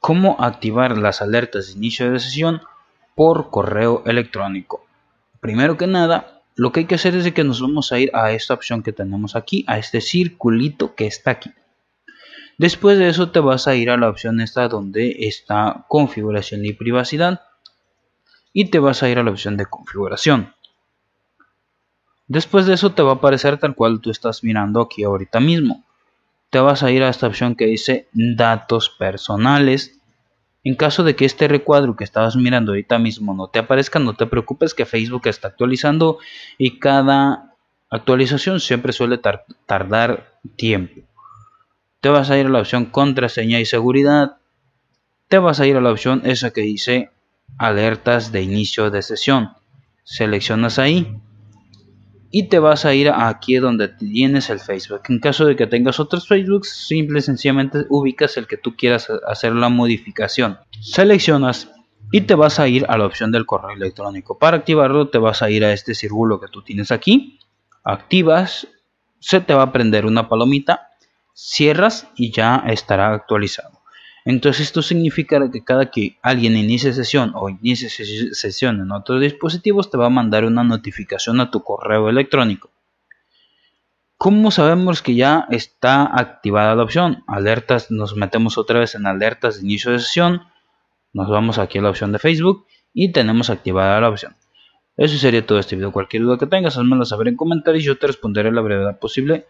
cómo activar las alertas de inicio de sesión por correo electrónico. Primero que nada, lo que hay que hacer es que nos vamos a ir a esta opción que tenemos aquí, a este circulito que está aquí. Después de eso te vas a ir a la opción esta donde está configuración y privacidad y te vas a ir a la opción de configuración. Después de eso te va a aparecer tal cual tú estás mirando aquí ahorita mismo te vas a ir a esta opción que dice datos personales. En caso de que este recuadro que estabas mirando ahorita mismo no te aparezca, no te preocupes que Facebook está actualizando y cada actualización siempre suele tardar tiempo. Te vas a ir a la opción contraseña y seguridad. Te vas a ir a la opción esa que dice alertas de inicio de sesión. Seleccionas ahí y te vas a ir aquí donde tienes el Facebook. En caso de que tengas otros Facebooks, simple y sencillamente ubicas el que tú quieras hacer la modificación. Seleccionas y te vas a ir a la opción del correo electrónico. Para activarlo te vas a ir a este círculo que tú tienes aquí. Activas, se te va a prender una palomita, cierras y ya estará actualizado. Entonces esto significará que cada que alguien inicie sesión o inicie sesión en otros dispositivos te va a mandar una notificación a tu correo electrónico. ¿Cómo sabemos que ya está activada la opción? Alertas, nos metemos otra vez en alertas de inicio de sesión, nos vamos aquí a la opción de Facebook y tenemos activada la opción. Eso sería todo este video. Cualquier duda que tengas, házmela saber en comentarios y yo te responderé la brevedad posible.